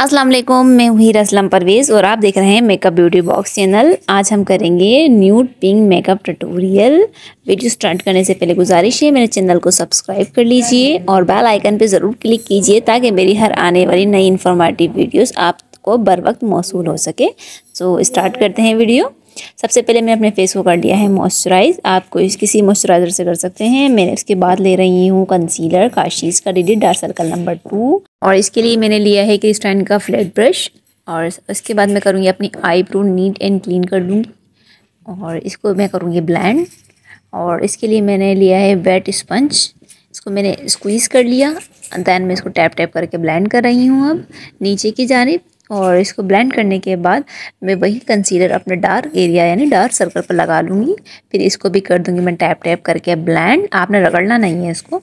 अस्सलाम वालेकुम मैं हूँ असलम परवेज़ और आप देख रहे हैं मेकअप ब्यूटी बॉक्स चैनल आज हम करेंगे nude pink makeup tutorial video start करने से पहले गुजारिश है मेरे चैनल को सब्सक्राइब कर लीजिए और बेल आइकन पर ज़रूर क्लिक कीजिए ताकि मेरी हर आने वाली नई इन्फॉर्मेटिव वीडियोज़ आपको बर वक्त मौसू हो सके सो स्टार्ट करते हैं वीडियो सबसे पहले मैंने अपने फेस को कर लिया है मॉइस्चराइज़ आप कोई किसी मॉइस्चराइज़र से कर सकते हैं मैंने इसके बाद ले रही हूँ कंसीलर काशीज़ का डिडी डार्क सर्कल नंबर टू और इसके लिए मैंने लिया है क्रिस्टाइन का फ्लैट ब्रश और इसके बाद मैं करूँगी अपनी आईब्रो नीट एंड क्लीन कर लूँगी और इसको मैं करूँगी ब्लैंड और इसके लिए मैंने लिया है वेट स्पंज इसको मैंने स्क्वीज़ कर लिया दैन मैं इसको टैप टैप करके ब्लेंड कर रही हूँ अब नीचे की जानब और इसको ब्लेंड करने के बाद मैं वही कंसीलर अपने डार्क एरिया यानी डार्क सर्कल पर लगा लूँगी फिर इसको भी कर दूँगी मैं टैप टैप करके ब्लेंड आपने रगड़ना नहीं है इसको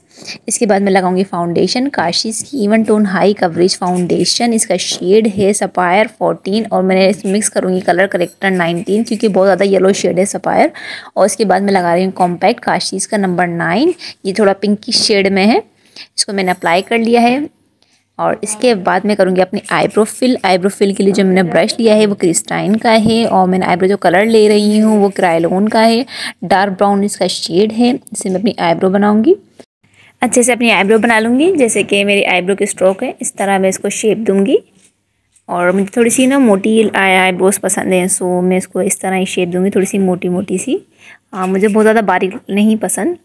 इसके बाद मैं लगाऊँगी फाउंडेशन काशीज़ की even tone high coverage foundation इसका शेड है सपायर फोर्टीन और मैंने इस मिक्स करूँगी कलर करेक्टर नाइनटीन क्योंकि बहुत ज़्यादा येलो शेड है सपायर और इसके बाद मैं लगा रही हूँ कॉम्पैक्ट काशीज़ का नंबर नाइन ये थोड़ा पिंकी शेड में है इसको मैंने अप्लाई कर लिया है और इसके बाद मैं करूँगी अपनी आईब्रो फिल आईब्रो फिल के लिए जो मैंने ब्रश लिया है वो क्रिस्टाइन का है और मैंने आईब्रो जो कलर ले रही हूँ वो क्राइलोन का है डार्क ब्राउन इसका शेड है इससे मैं अपनी आईब्रो बनाऊँगी अच्छे से अपनी आईब्रो बना लूँगी जैसे कि मेरी आईब्रो की स्ट्रोक है इस तरह मैं इसको शेप दूँगी और मुझे थोड़ी सी ना मोटी आईब्रोज पसंद हैं सो मैं इसको इस तरह ही शेप दूँगी थोड़ी सी मोटी मोटी सी आ, हाँ, मुझे बहुत ज़्यादा बारीक नहीं पसंद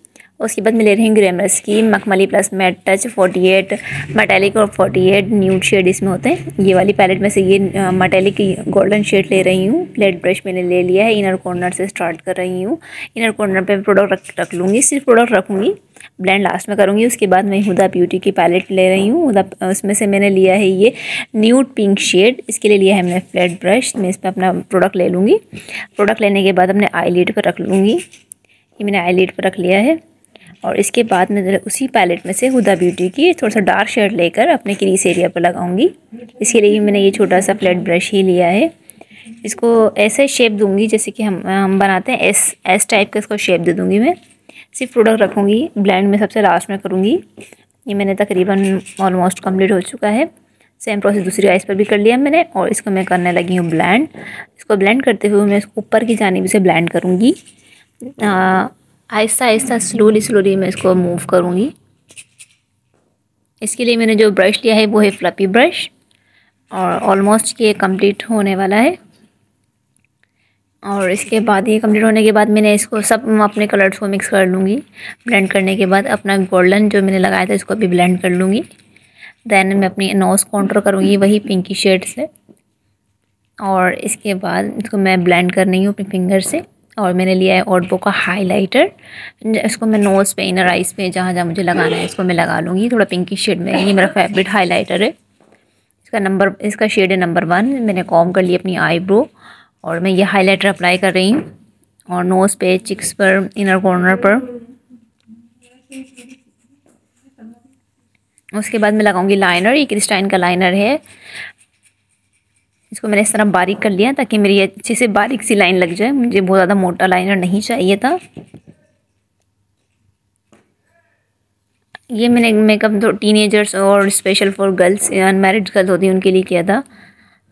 उसके बाद मैं ले रही हूँ ग्रेमर्स की मखमली प्लस मेट टच 48 मटैलिक और एट न्यूट शेड इसमें होते हैं ये वाली पैलेट में से ये मटेलिक गोल्डन शेड ले रही हूँ फ्लेट ब्रश मैंने ले लिया है इनर कॉर्नर से स्टार्ट कर रही हूँ इनर कॉर्नर पर प्रोडक्ट रख रख लूँगी सिर्फ प्रोडक्ट रखूँगी ब्लेंड लास्ट में करूँगी उसके बाद मैं हुदा ब्यूटी की पैलेट ले रही हूँ हुदा उसमें से मैंने लिया है ये न्यूट पिंक शेड इसके लिए लिया है मैंने फ्लैट ब्रश मैं इस पर अपना प्रोडक्ट ले लूँगी प्रोडक्ट लेने के बाद अपने आई लीड पर रख लूँगी ये मैंने आई पर रख लिया है और इसके बाद मैं उसी पैलेट में से हुदा ब्यूटी की थोड़ा सा डार्क शेड लेकर अपने क्रीस एरिया पर लगाऊंगी इसके लिए मैंने ये छोटा सा फ्लैट ब्रश ही लिया है इसको ऐसे शेप दूंगी जैसे कि हम हम बनाते हैं एस एस टाइप का इसको शेप दे दूँगी मैं सिर्फ प्रोडक्ट रखूँगी ब्लैंड में सबसे लास्ट में करूँगी ये मैंने तकरीबन ऑलमोस्ट कम्प्लीट हो चुका है सेम प्रोसेस दूसरी आइस पर भी कर लिया मैंने और इसको मैं करने लगी हूँ ब्लैंड इसको ब्लैंड करते हुए मैं ऊपर की जानी से ब्लैंड करूँगी आहिस्ता आहिस्ता स्लोली स्लोली मैं इसको मूव करूँगी इसके लिए मैंने जो ब्रश लिया है वो है फ्लपी ब्रश और ऑलमोस्ट ये कंप्लीट होने वाला है और इसके बाद ये कंप्लीट होने के बाद मैंने इसको सब अपने कलर्स को मिक्स कर लूँगी ब्लेंड करने के बाद अपना गोल्डन जो मैंने लगाया था इसको भी ब्लेंड कर लूँगी दैन मैं अपनी नोज़ कॉन्ट्रो करूँगी वही पिंकी शेड से और इसके बाद इसको मैं ब्लेंड कर रही हूँ अपने फिंगर से और मैंने लिया है ओडबो का हाइलाइटर इसको मैं नोज़ पे इनर आइज़ पे जहाँ जहाँ मुझे लगाना है इसको मैं लगा लूँगी थोड़ा पिंकी शेड में ये मेरा फेवरेट हाइलाइटर है इसका नंबर इसका शेड है नंबर वन मैंने कॉम कर ली अपनी आईब्रो और मैं ये हाइलाइटर अप्लाई कर रही हूँ और नोज़ पे चिक्स पर इनर कॉर्नर पर उसके बाद मैं लगाऊंगी लाइनर ये क्रिस्टाइन का लाइनर है इसको मैंने इस तरह बारीक कर लिया ताकि मेरी अच्छे से बारीक सी लाइन लग जाए मुझे बहुत ज़्यादा मोटा लाइनर नहीं चाहिए था ये मैंने मेकअप तो एजर्स और special for girls unmarried girls होती हैं उनके लिए किया था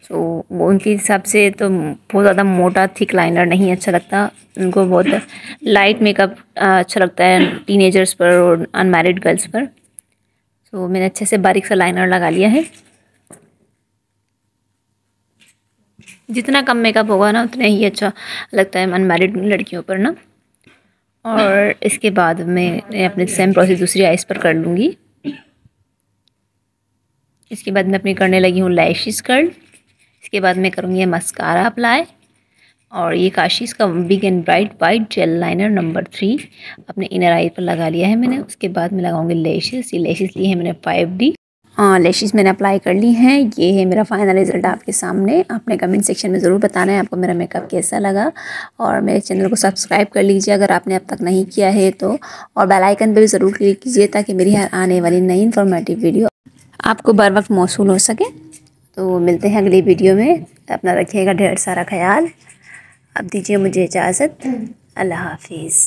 सो so, उनके हिसाब से तो बहुत ज़्यादा मोटा थिक लाइनर नहीं अच्छा लगता उनको बहुत लाइट मेकअप अच्छा लगता है टीनेजर्स पर और अनमेरिड गर्ल्स पर सो so, मैंने अच्छे से बारीक सा लाइनर लगा लिया है जितना कम मेकअप होगा ना उतना ही अच्छा लगता है अनमेरिड लड़कियों पर ना और इसके बाद मैं अपने सेम प्रोसेस दूसरी आइज़ पर कर लूँगी इसके बाद मैं अपनी करने लगी हूँ लैशिस कर्ल इसके बाद मैं करूँगी मस्कारा अप्लाई और ये काशीज़ का big and bright white gel liner number three अपने इनर आई पर लगा लिया है मैंने उसके बाद मैं लगाऊंगी लेशेस ये लेशेस लिए हैं मैंने फाइव डी हाँ, लेशेस मैंने अप्लाई कर ली हैं ये है मेरा फाइनल रिज़ल्ट आपके सामने आपने कमेंट सेक्शन में ज़रूर बताना है आपको मेरा मेकअप कैसा लगा और मेरे चैनल को सब्सक्राइब कर लीजिए अगर आपने अब तक नहीं किया है तो और बेल आइकन पर भी ज़रूर क्लिक कीजिए ताकि मेरी हर आने वाली नई इन्फॉर्मेटिव वीडियो आपको बर वक्त मौसू हो सके तो मिलते हैं अगली वीडियो में अपना रखिएगा ढेर सारा ख्याल अब दीजिए मुझे इजाज़त अल्लाह हाफिज़